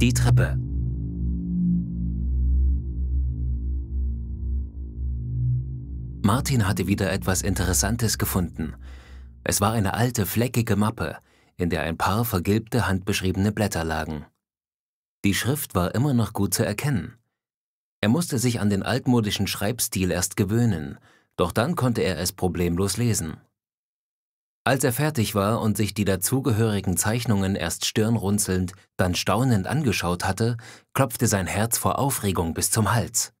Die Treppe. Martin hatte wieder etwas Interessantes gefunden. Es war eine alte, fleckige Mappe, in der ein paar vergilbte, handbeschriebene Blätter lagen. Die Schrift war immer noch gut zu erkennen. Er musste sich an den altmodischen Schreibstil erst gewöhnen, doch dann konnte er es problemlos lesen. Als er fertig war und sich die dazugehörigen Zeichnungen erst stirnrunzelnd, dann staunend angeschaut hatte, klopfte sein Herz vor Aufregung bis zum Hals.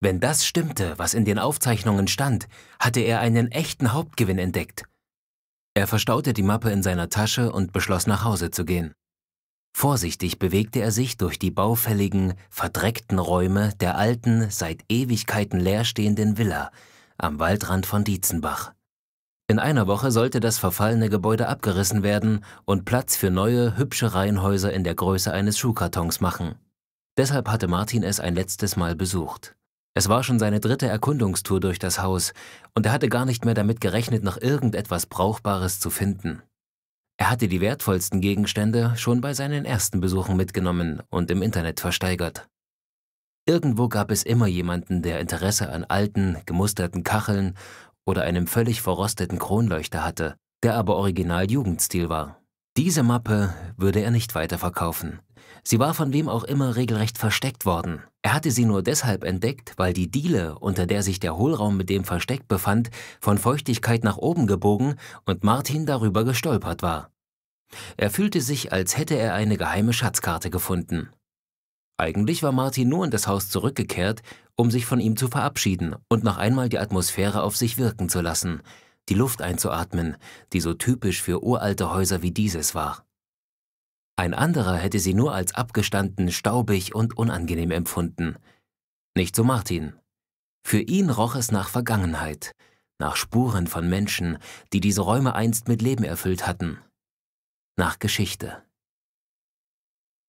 Wenn das stimmte, was in den Aufzeichnungen stand, hatte er einen echten Hauptgewinn entdeckt. Er verstaute die Mappe in seiner Tasche und beschloss nach Hause zu gehen. Vorsichtig bewegte er sich durch die baufälligen, verdreckten Räume der alten, seit Ewigkeiten leerstehenden Villa am Waldrand von Dietzenbach. In einer Woche sollte das verfallene Gebäude abgerissen werden und Platz für neue, hübsche Reihenhäuser in der Größe eines Schuhkartons machen. Deshalb hatte Martin es ein letztes Mal besucht. Es war schon seine dritte Erkundungstour durch das Haus und er hatte gar nicht mehr damit gerechnet, noch irgendetwas Brauchbares zu finden. Er hatte die wertvollsten Gegenstände schon bei seinen ersten Besuchen mitgenommen und im Internet versteigert. Irgendwo gab es immer jemanden, der Interesse an alten, gemusterten Kacheln oder einem völlig verrosteten Kronleuchter hatte, der aber original Jugendstil war. Diese Mappe würde er nicht weiterverkaufen. Sie war von wem auch immer regelrecht versteckt worden. Er hatte sie nur deshalb entdeckt, weil die Diele, unter der sich der Hohlraum mit dem Versteck befand, von Feuchtigkeit nach oben gebogen und Martin darüber gestolpert war. Er fühlte sich, als hätte er eine geheime Schatzkarte gefunden. Eigentlich war Martin nur in das Haus zurückgekehrt, um sich von ihm zu verabschieden und noch einmal die Atmosphäre auf sich wirken zu lassen, die Luft einzuatmen, die so typisch für uralte Häuser wie dieses war. Ein anderer hätte sie nur als abgestanden, staubig und unangenehm empfunden. Nicht so Martin. Für ihn roch es nach Vergangenheit, nach Spuren von Menschen, die diese Räume einst mit Leben erfüllt hatten, nach Geschichte.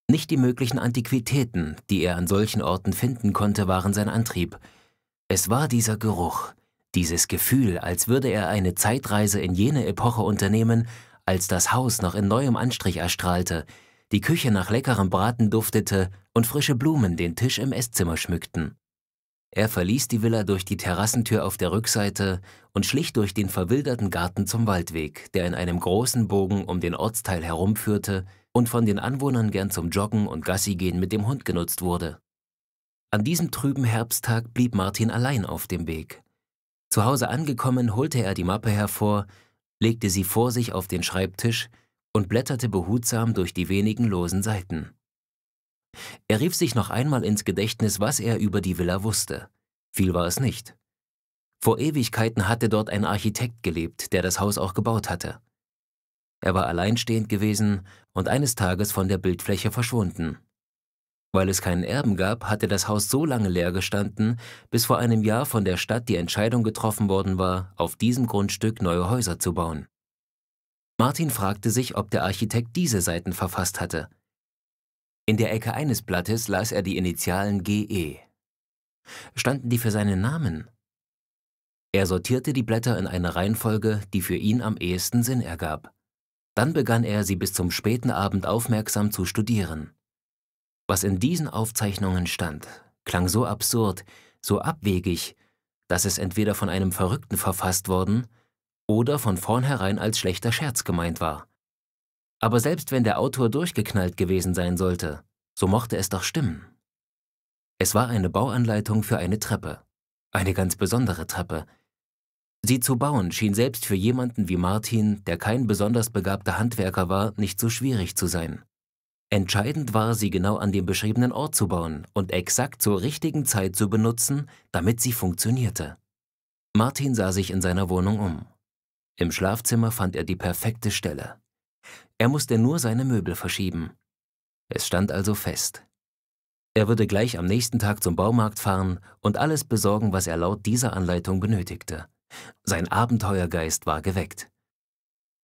Nicht die möglichen Antiquitäten, die er an solchen Orten finden konnte, waren sein Antrieb. Es war dieser Geruch, dieses Gefühl, als würde er eine Zeitreise in jene Epoche unternehmen, als das Haus noch in neuem Anstrich erstrahlte, die Küche nach leckerem Braten duftete und frische Blumen den Tisch im Esszimmer schmückten. Er verließ die Villa durch die Terrassentür auf der Rückseite und schlich durch den verwilderten Garten zum Waldweg, der in einem großen Bogen um den Ortsteil herumführte, und von den Anwohnern gern zum Joggen und Gassigehen mit dem Hund genutzt wurde. An diesem trüben Herbsttag blieb Martin allein auf dem Weg. Zu Hause angekommen, holte er die Mappe hervor, legte sie vor sich auf den Schreibtisch und blätterte behutsam durch die wenigen losen Seiten. Er rief sich noch einmal ins Gedächtnis, was er über die Villa wusste. Viel war es nicht. Vor Ewigkeiten hatte dort ein Architekt gelebt, der das Haus auch gebaut hatte. Er war alleinstehend gewesen und eines Tages von der Bildfläche verschwunden. Weil es keinen Erben gab, hatte das Haus so lange leer gestanden, bis vor einem Jahr von der Stadt die Entscheidung getroffen worden war, auf diesem Grundstück neue Häuser zu bauen. Martin fragte sich, ob der Architekt diese Seiten verfasst hatte. In der Ecke eines Blattes las er die Initialen GE. Standen die für seinen Namen? Er sortierte die Blätter in eine Reihenfolge, die für ihn am ehesten Sinn ergab. Dann begann er, sie bis zum späten Abend aufmerksam zu studieren. Was in diesen Aufzeichnungen stand, klang so absurd, so abwegig, dass es entweder von einem Verrückten verfasst worden oder von vornherein als schlechter Scherz gemeint war. Aber selbst wenn der Autor durchgeknallt gewesen sein sollte, so mochte es doch stimmen. Es war eine Bauanleitung für eine Treppe. Eine ganz besondere Treppe, Sie zu bauen schien selbst für jemanden wie Martin, der kein besonders begabter Handwerker war, nicht so schwierig zu sein. Entscheidend war, sie genau an dem beschriebenen Ort zu bauen und exakt zur richtigen Zeit zu benutzen, damit sie funktionierte. Martin sah sich in seiner Wohnung um. Im Schlafzimmer fand er die perfekte Stelle. Er musste nur seine Möbel verschieben. Es stand also fest. Er würde gleich am nächsten Tag zum Baumarkt fahren und alles besorgen, was er laut dieser Anleitung benötigte. Sein Abenteuergeist war geweckt.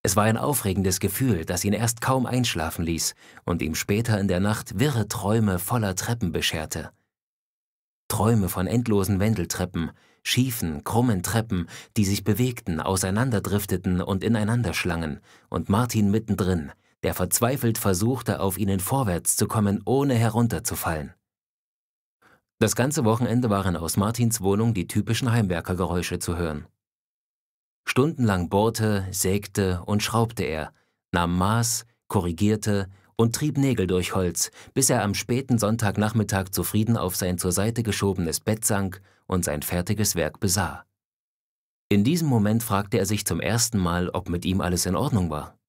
Es war ein aufregendes Gefühl, das ihn erst kaum einschlafen ließ und ihm später in der Nacht wirre Träume voller Treppen bescherte. Träume von endlosen Wendeltreppen, schiefen, krummen Treppen, die sich bewegten, auseinanderdrifteten und ineinander schlangen, und Martin mittendrin, der verzweifelt versuchte, auf ihnen vorwärts zu kommen, ohne herunterzufallen. Das ganze Wochenende waren aus Martins Wohnung die typischen Heimwerkergeräusche zu hören. Stundenlang bohrte, sägte und schraubte er, nahm Maß, korrigierte und trieb Nägel durch Holz, bis er am späten Sonntagnachmittag zufrieden auf sein zur Seite geschobenes Bett sank und sein fertiges Werk besah. In diesem Moment fragte er sich zum ersten Mal, ob mit ihm alles in Ordnung war.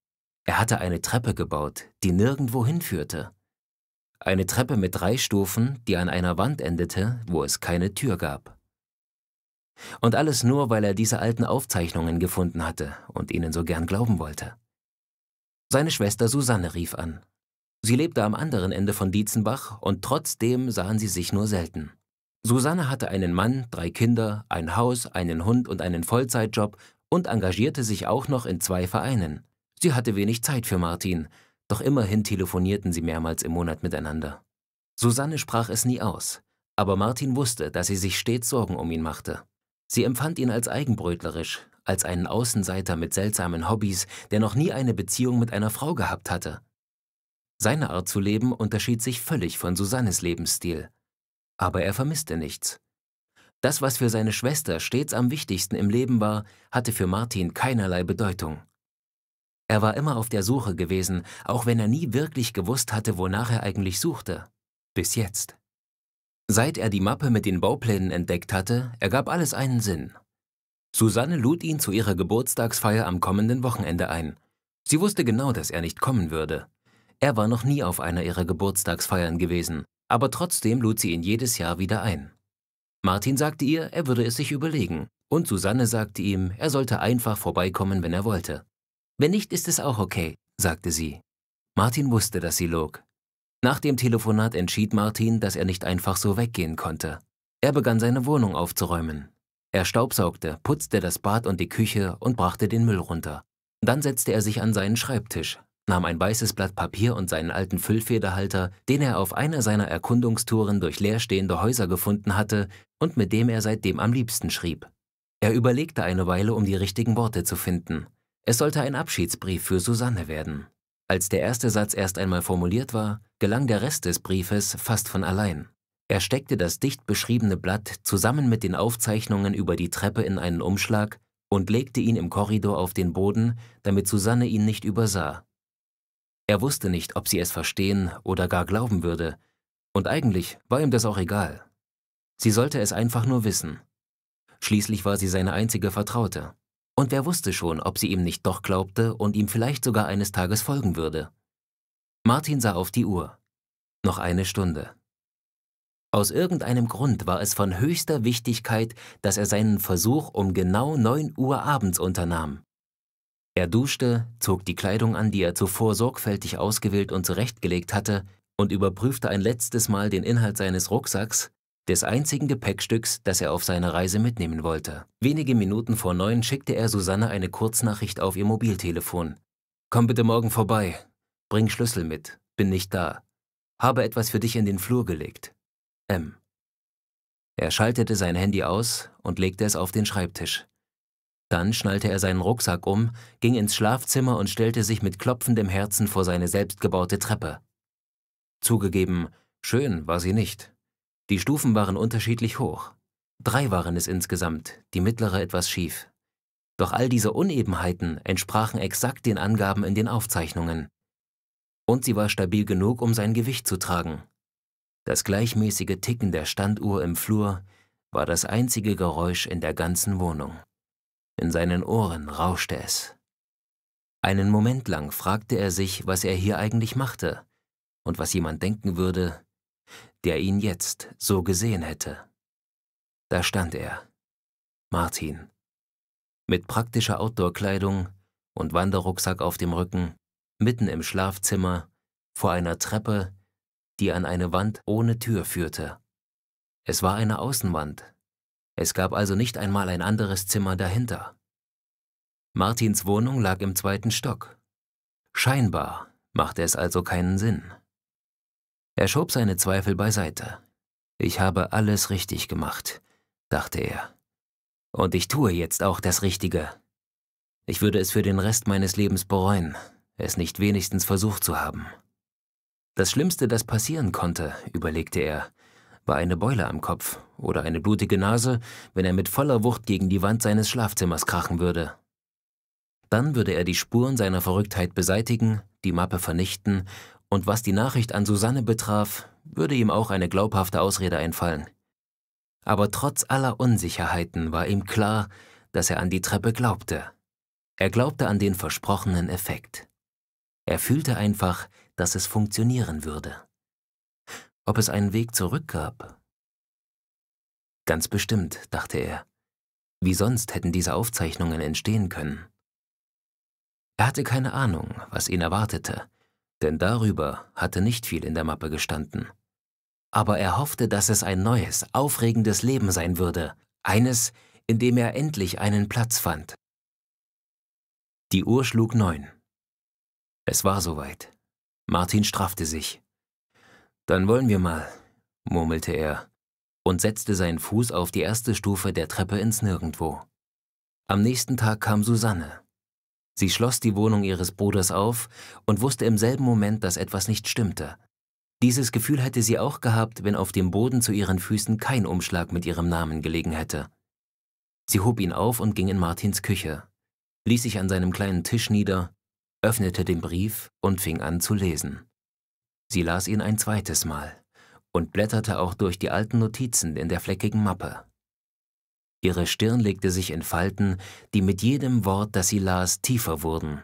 Er hatte eine Treppe gebaut, die nirgendwo hinführte. Eine Treppe mit drei Stufen, die an einer Wand endete, wo es keine Tür gab. Und alles nur, weil er diese alten Aufzeichnungen gefunden hatte und ihnen so gern glauben wollte. Seine Schwester Susanne rief an. Sie lebte am anderen Ende von Dietzenbach und trotzdem sahen sie sich nur selten. Susanne hatte einen Mann, drei Kinder, ein Haus, einen Hund und einen Vollzeitjob und engagierte sich auch noch in zwei Vereinen. Sie hatte wenig Zeit für Martin, doch immerhin telefonierten sie mehrmals im Monat miteinander. Susanne sprach es nie aus, aber Martin wusste, dass sie sich stets Sorgen um ihn machte. Sie empfand ihn als eigenbrötlerisch, als einen Außenseiter mit seltsamen Hobbys, der noch nie eine Beziehung mit einer Frau gehabt hatte. Seine Art zu leben unterschied sich völlig von Susannes Lebensstil. Aber er vermisste nichts. Das, was für seine Schwester stets am wichtigsten im Leben war, hatte für Martin keinerlei Bedeutung. Er war immer auf der Suche gewesen, auch wenn er nie wirklich gewusst hatte, wonach er eigentlich suchte. Bis jetzt. Seit er die Mappe mit den Bauplänen entdeckt hatte, ergab alles einen Sinn. Susanne lud ihn zu ihrer Geburtstagsfeier am kommenden Wochenende ein. Sie wusste genau, dass er nicht kommen würde. Er war noch nie auf einer ihrer Geburtstagsfeiern gewesen, aber trotzdem lud sie ihn jedes Jahr wieder ein. Martin sagte ihr, er würde es sich überlegen, und Susanne sagte ihm, er sollte einfach vorbeikommen, wenn er wollte. Wenn nicht, ist es auch okay, sagte sie. Martin wusste, dass sie log. Nach dem Telefonat entschied Martin, dass er nicht einfach so weggehen konnte. Er begann seine Wohnung aufzuräumen. Er staubsaugte, putzte das Bad und die Küche und brachte den Müll runter. Dann setzte er sich an seinen Schreibtisch, nahm ein weißes Blatt Papier und seinen alten Füllfederhalter, den er auf einer seiner Erkundungstouren durch leerstehende Häuser gefunden hatte und mit dem er seitdem am liebsten schrieb. Er überlegte eine Weile, um die richtigen Worte zu finden. Es sollte ein Abschiedsbrief für Susanne werden. Als der erste Satz erst einmal formuliert war, gelang der Rest des Briefes fast von allein. Er steckte das dicht beschriebene Blatt zusammen mit den Aufzeichnungen über die Treppe in einen Umschlag und legte ihn im Korridor auf den Boden, damit Susanne ihn nicht übersah. Er wusste nicht, ob sie es verstehen oder gar glauben würde, und eigentlich war ihm das auch egal. Sie sollte es einfach nur wissen. Schließlich war sie seine einzige Vertraute. Und wer wusste schon, ob sie ihm nicht doch glaubte und ihm vielleicht sogar eines Tages folgen würde. Martin sah auf die Uhr. Noch eine Stunde. Aus irgendeinem Grund war es von höchster Wichtigkeit, dass er seinen Versuch um genau 9 Uhr abends unternahm. Er duschte, zog die Kleidung an, die er zuvor sorgfältig ausgewählt und zurechtgelegt hatte, und überprüfte ein letztes Mal den Inhalt seines Rucksacks, des einzigen Gepäckstücks, das er auf seiner Reise mitnehmen wollte. Wenige Minuten vor neun schickte er Susanne eine Kurznachricht auf ihr Mobiltelefon. Komm bitte morgen vorbei, Bring Schlüssel mit, bin nicht da. Habe etwas für dich in den Flur gelegt. M. Er schaltete sein Handy aus und legte es auf den Schreibtisch. Dann schnallte er seinen Rucksack um, ging ins Schlafzimmer und stellte sich mit klopfendem Herzen vor seine selbstgebaute Treppe. Zugegeben, schön war sie nicht. Die Stufen waren unterschiedlich hoch. Drei waren es insgesamt, die mittlere etwas schief. Doch all diese Unebenheiten entsprachen exakt den Angaben in den Aufzeichnungen und sie war stabil genug, um sein Gewicht zu tragen. Das gleichmäßige Ticken der Standuhr im Flur war das einzige Geräusch in der ganzen Wohnung. In seinen Ohren rauschte es. Einen Moment lang fragte er sich, was er hier eigentlich machte und was jemand denken würde, der ihn jetzt so gesehen hätte. Da stand er, Martin, mit praktischer Outdoor-Kleidung und Wanderrucksack auf dem Rücken, mitten im Schlafzimmer, vor einer Treppe, die an eine Wand ohne Tür führte. Es war eine Außenwand. Es gab also nicht einmal ein anderes Zimmer dahinter. Martins Wohnung lag im zweiten Stock. Scheinbar machte es also keinen Sinn. Er schob seine Zweifel beiseite. Ich habe alles richtig gemacht, dachte er. Und ich tue jetzt auch das Richtige. Ich würde es für den Rest meines Lebens bereuen, es nicht wenigstens versucht zu haben. Das Schlimmste, das passieren konnte, überlegte er, war eine Beule am Kopf oder eine blutige Nase, wenn er mit voller Wucht gegen die Wand seines Schlafzimmers krachen würde. Dann würde er die Spuren seiner Verrücktheit beseitigen, die Mappe vernichten, und was die Nachricht an Susanne betraf, würde ihm auch eine glaubhafte Ausrede einfallen. Aber trotz aller Unsicherheiten war ihm klar, dass er an die Treppe glaubte. Er glaubte an den versprochenen Effekt. Er fühlte einfach, dass es funktionieren würde. Ob es einen Weg zurück gab? Ganz bestimmt, dachte er. Wie sonst hätten diese Aufzeichnungen entstehen können? Er hatte keine Ahnung, was ihn erwartete, denn darüber hatte nicht viel in der Mappe gestanden. Aber er hoffte, dass es ein neues, aufregendes Leben sein würde, eines, in dem er endlich einen Platz fand. Die Uhr schlug neun. Es war soweit. Martin straffte sich. Dann wollen wir mal, murmelte er und setzte seinen Fuß auf die erste Stufe der Treppe ins Nirgendwo. Am nächsten Tag kam Susanne. Sie schloss die Wohnung ihres Bruders auf und wusste im selben Moment, dass etwas nicht stimmte. Dieses Gefühl hätte sie auch gehabt, wenn auf dem Boden zu ihren Füßen kein Umschlag mit ihrem Namen gelegen hätte. Sie hob ihn auf und ging in Martins Küche, ließ sich an seinem kleinen Tisch nieder öffnete den Brief und fing an zu lesen. Sie las ihn ein zweites Mal und blätterte auch durch die alten Notizen in der fleckigen Mappe. Ihre Stirn legte sich in Falten, die mit jedem Wort, das sie las, tiefer wurden.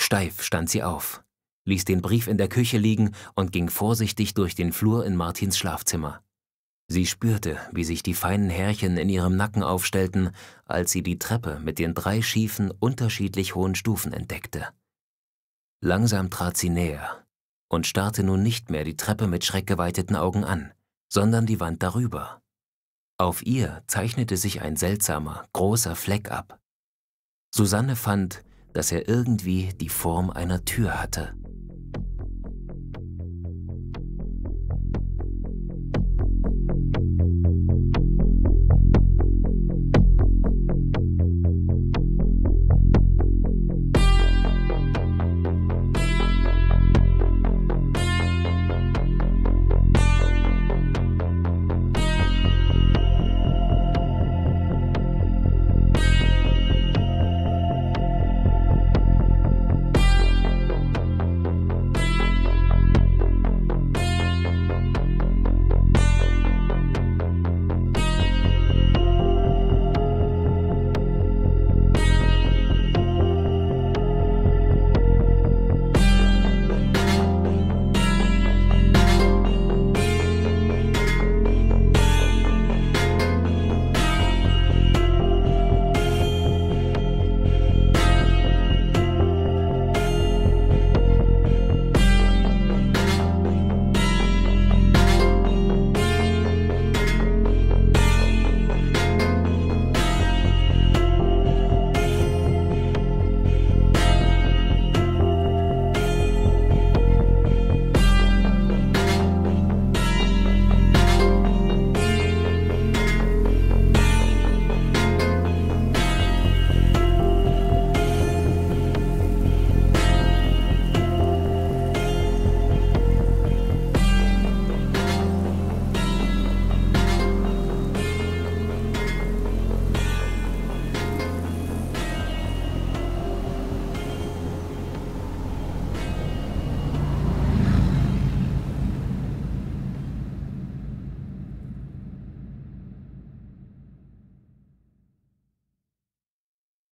Steif stand sie auf, ließ den Brief in der Küche liegen und ging vorsichtig durch den Flur in Martins Schlafzimmer. Sie spürte, wie sich die feinen Härchen in ihrem Nacken aufstellten, als sie die Treppe mit den drei schiefen, unterschiedlich hohen Stufen entdeckte. Langsam trat sie näher und starrte nun nicht mehr die Treppe mit schreckgeweiteten Augen an, sondern die Wand darüber. Auf ihr zeichnete sich ein seltsamer, großer Fleck ab. Susanne fand, dass er irgendwie die Form einer Tür hatte.